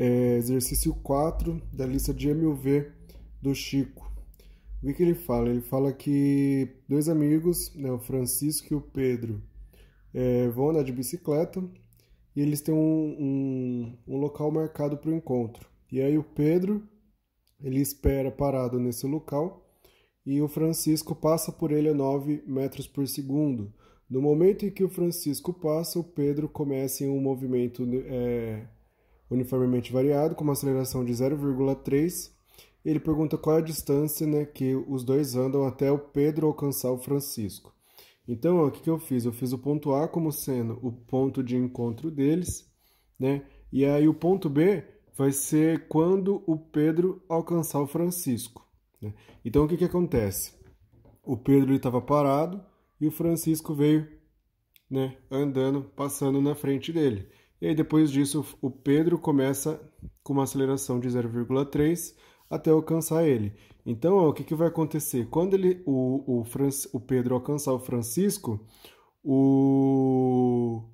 é, exercício 4 da lista de MUV do Chico. O que, que ele fala? Ele fala que dois amigos, né, o Francisco e o Pedro, é, vão andar de bicicleta e eles têm um, um, um local marcado para o encontro. E aí o Pedro ele espera parado nesse local e o Francisco passa por ele a 9 metros por segundo. No momento em que o Francisco passa, o Pedro começa em um movimento né, é, uniformemente variado, com uma aceleração de 0,3. Ele pergunta qual é a distância né, que os dois andam até o Pedro alcançar o Francisco. Então, ó, o que, que eu fiz? Eu fiz o ponto A como sendo o ponto de encontro deles, né? E aí o ponto B vai ser quando o Pedro alcançar o Francisco. Né? Então, o que, que acontece? O Pedro estava parado e o Francisco veio né, andando, passando na frente dele. E aí, depois disso, o Pedro começa com uma aceleração de 0,3 até alcançar ele. Então, ó, o que, que vai acontecer? Quando ele, o, o, o Pedro alcançar o Francisco, o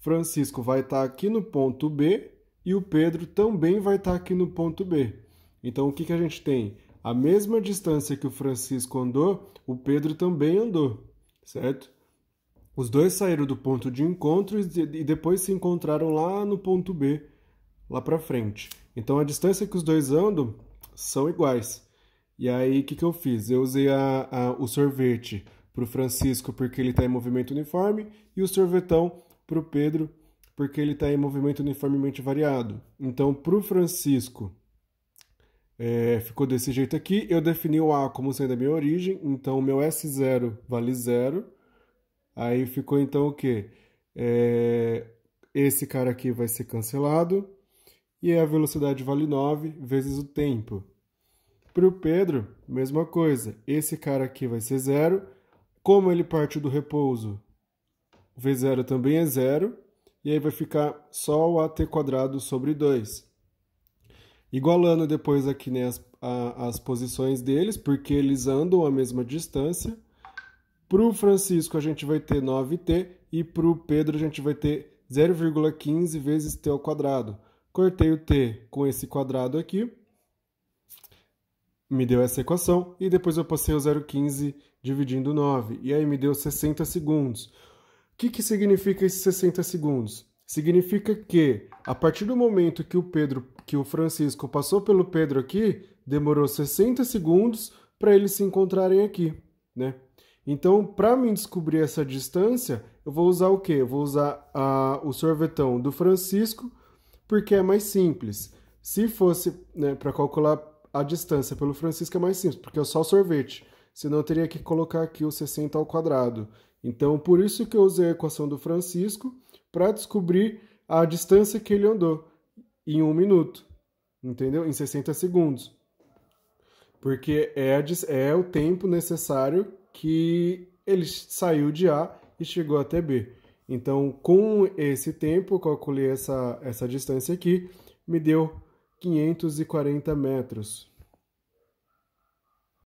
Francisco vai estar tá aqui no ponto B e o Pedro também vai estar tá aqui no ponto B. Então, o que, que a gente tem? A mesma distância que o Francisco andou, o Pedro também andou, certo? Os dois saíram do ponto de encontro e depois se encontraram lá no ponto B, lá para frente. Então a distância que os dois andam são iguais. E aí o que, que eu fiz? Eu usei a, a, o sorvete para o Francisco porque ele está em movimento uniforme e o sorvetão para o Pedro porque ele está em movimento uniformemente variado. Então para o Francisco é, ficou desse jeito aqui. Eu defini o A como sendo a minha origem, então o meu S0 vale zero Aí ficou então o quê? É, esse cara aqui vai ser cancelado e a velocidade vale 9 vezes o tempo. Para o Pedro, mesma coisa. Esse cara aqui vai ser zero. Como ele parte do repouso, V0 também é zero. E aí vai ficar só o AT quadrado sobre 2. Igualando depois aqui né, as, a, as posições deles, porque eles andam a mesma distância. Para o Francisco, a gente vai ter 9t e para o Pedro, a gente vai ter 0,15 vezes t ao quadrado. Cortei o t com esse quadrado aqui, me deu essa equação, e depois eu passei o 0,15 dividindo 9, e aí me deu 60 segundos. O que, que significa esses 60 segundos? Significa que, a partir do momento que o Pedro, que o Francisco passou pelo Pedro aqui, demorou 60 segundos para eles se encontrarem aqui, né? Então, para me descobrir essa distância, eu vou usar o quê? Eu vou usar a, o sorvetão do Francisco, porque é mais simples. Se fosse né, para calcular a distância pelo Francisco, é mais simples, porque é só sorvete. Senão, eu teria que colocar aqui o 60 ao quadrado. Então, por isso que eu usei a equação do Francisco para descobrir a distância que ele andou em um minuto, entendeu? Em 60 segundos. Porque é, é o tempo necessário que ele saiu de A e chegou até B. Então, com esse tempo, calculei essa, essa distância aqui, me deu 540 metros.